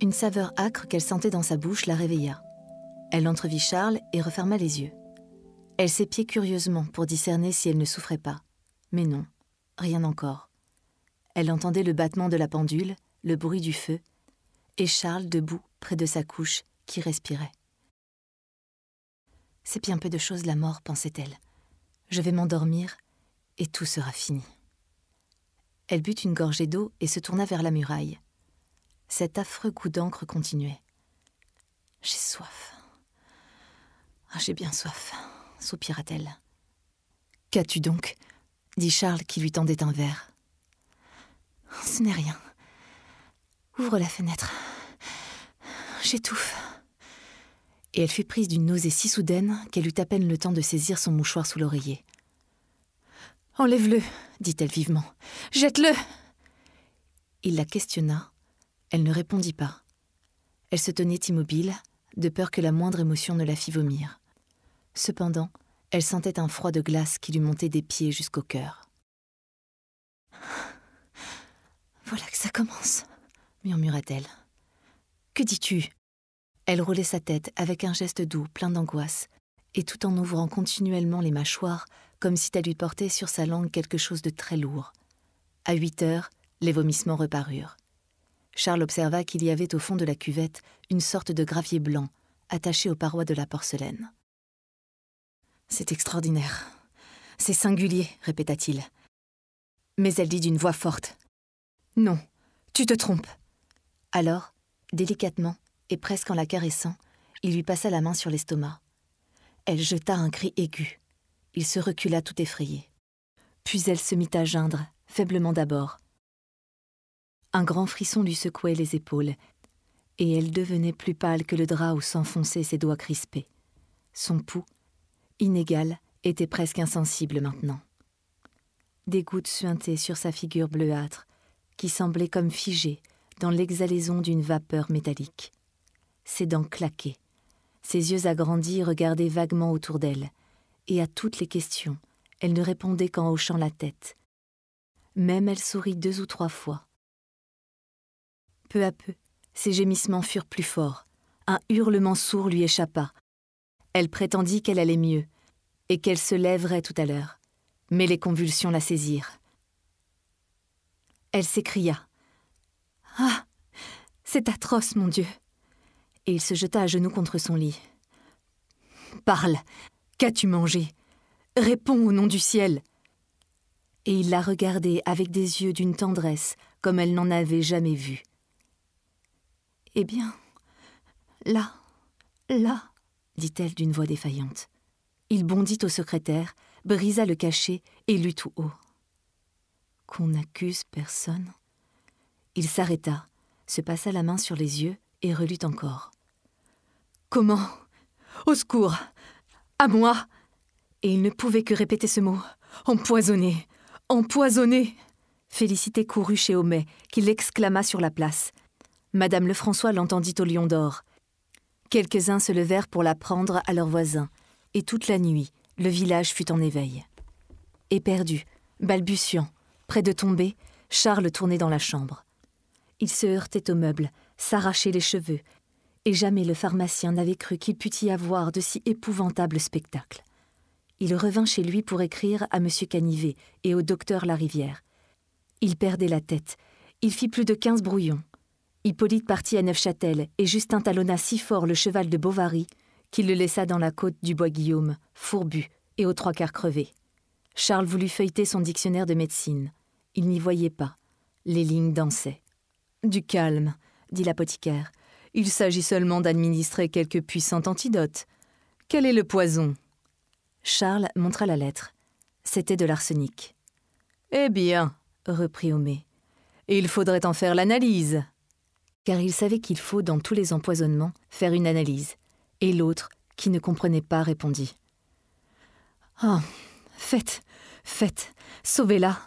Une saveur âcre qu'elle sentait dans sa bouche la réveilla. Elle entrevit Charles et referma les yeux. Elle s'épiait curieusement pour discerner si elle ne souffrait pas. Mais non, rien encore. Elle entendait le battement de la pendule, le bruit du feu, et Charles debout près de sa couche qui respirait. C'est bien peu de chose la mort, pensait-elle. Je vais m'endormir et tout sera fini. Elle but une gorgée d'eau et se tourna vers la muraille. Cet affreux coup d'encre continuait. J'ai soif. Ah, j'ai bien soif, soupira-t-elle. Qu'as-tu donc dit Charles qui lui tendait un verre. Ce n'est rien. Ouvre la fenêtre. J'étouffe. Et elle fut prise d'une nausée si soudaine qu'elle eut à peine le temps de saisir son mouchoir sous l'oreiller. Enlève-le, dit-elle vivement. Jette-le. Il la questionna, elle ne répondit pas. Elle se tenait immobile, de peur que la moindre émotion ne la fît vomir. Cependant, elle sentait un froid de glace qui lui montait des pieds jusqu'au cœur. Voilà que ça commence, murmura-t-elle. Que dis-tu Elle roulait sa tête avec un geste doux, plein d'angoisse, et tout en ouvrant continuellement les mâchoires, comme si elle lui portait sur sa langue quelque chose de très lourd. À huit heures, les vomissements reparurent. Charles observa qu'il y avait au fond de la cuvette une sorte de gravier blanc, attaché aux parois de la porcelaine. C'est extraordinaire. C'est singulier, répéta-t-il. Mais elle dit d'une voix forte. Non, tu te trompes. Alors, délicatement, et presque en la caressant, il lui passa la main sur l'estomac. Elle jeta un cri aigu. Il se recula tout effrayé. Puis elle se mit à geindre, faiblement d'abord, un grand frisson lui secouait les épaules, et elle devenait plus pâle que le drap où s'enfonçaient ses doigts crispés. Son pouls, inégal, était presque insensible maintenant. Des gouttes suintaient sur sa figure bleuâtre, qui semblait comme figée dans l'exhalaison d'une vapeur métallique. Ses dents claquaient, ses yeux agrandis regardaient vaguement autour d'elle, et à toutes les questions, elle ne répondait qu'en hochant la tête. Même elle sourit deux ou trois fois, peu à peu, ses gémissements furent plus forts. Un hurlement sourd lui échappa. Elle prétendit qu'elle allait mieux et qu'elle se lèverait tout à l'heure. Mais les convulsions la saisirent. Elle s'écria. Ah C'est atroce, mon Dieu Et il se jeta à genoux contre son lit. Parle Qu'as-tu mangé Réponds au nom du ciel Et il la regardait avec des yeux d'une tendresse comme elle n'en avait jamais vu. Eh bien, là, là, dit-elle d'une voix défaillante. Il bondit au secrétaire, brisa le cachet et lut tout haut. Qu'on n'accuse personne. Il s'arrêta, se passa la main sur les yeux et relut encore. Comment Au secours À moi Et il ne pouvait que répéter ce mot. Empoisonné Empoisonné Félicité courut chez Homais, qui l'exclama sur la place. Madame Lefrançois l'entendit au Lion d'Or. Quelques-uns se levèrent pour la prendre à leurs voisins, et toute la nuit, le village fut en éveil. Éperdu, balbutiant, près de tomber, Charles tournait dans la chambre. Il se heurtait aux meubles, s'arrachait les cheveux, et jamais le pharmacien n'avait cru qu'il pût y avoir de si épouvantable spectacle. Il revint chez lui pour écrire à M. Canivet et au docteur Larivière. Il perdait la tête, il fit plus de quinze brouillons. Hippolyte partit à Neufchâtel et Justin talonna si fort le cheval de Bovary qu'il le laissa dans la côte du Bois-Guillaume, fourbu et aux trois quarts crevé. Charles voulut feuilleter son dictionnaire de médecine. Il n'y voyait pas. Les lignes dansaient. Du calme, dit l'apothicaire. Il s'agit seulement d'administrer quelque puissant antidote. Quel est le poison Charles montra la lettre. C'était de l'arsenic. Eh bien, reprit Homais, il faudrait en faire l'analyse car il savait qu'il faut, dans tous les empoisonnements, faire une analyse. Et l'autre, qui ne comprenait pas, répondit Ah, oh, faites, faites, sauvez-la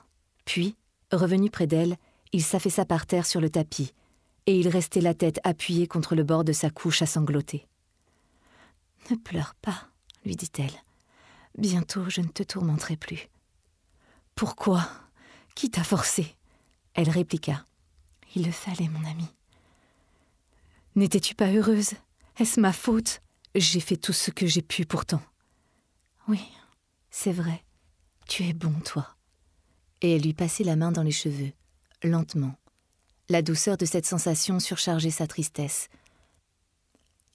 Puis, revenu près d'elle, il s'affaissa par terre sur le tapis, et il restait la tête appuyée contre le bord de sa couche à sangloter. Ne pleure pas, lui dit-elle. Bientôt je ne te tourmenterai plus. Pourquoi Qui t'a forcé Elle répliqua. Il le fallait, mon ami. N'étais-tu pas heureuse Est-ce ma faute J'ai fait tout ce que j'ai pu pourtant. Oui, c'est vrai. Tu es bon, toi. Et elle lui passait la main dans les cheveux, lentement. La douceur de cette sensation surchargeait sa tristesse.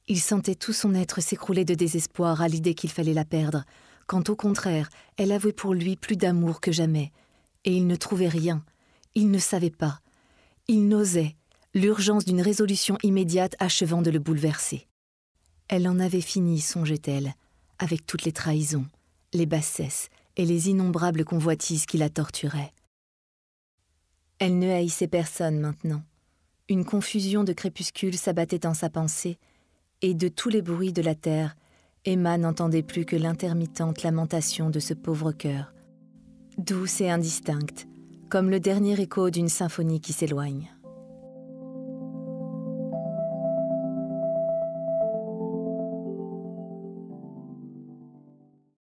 Il sentait tout son être s'écrouler de désespoir à l'idée qu'il fallait la perdre, quand au contraire, elle avouait pour lui plus d'amour que jamais. Et il ne trouvait rien, il ne savait pas, il n'osait, l'urgence d'une résolution immédiate achevant de le bouleverser. Elle en avait fini, songeait-elle, avec toutes les trahisons, les bassesses et les innombrables convoitises qui la torturaient. Elle ne haïssait personne maintenant. Une confusion de crépuscules s'abattait en sa pensée, et de tous les bruits de la terre, Emma n'entendait plus que l'intermittente lamentation de ce pauvre cœur, douce et indistincte, comme le dernier écho d'une symphonie qui s'éloigne.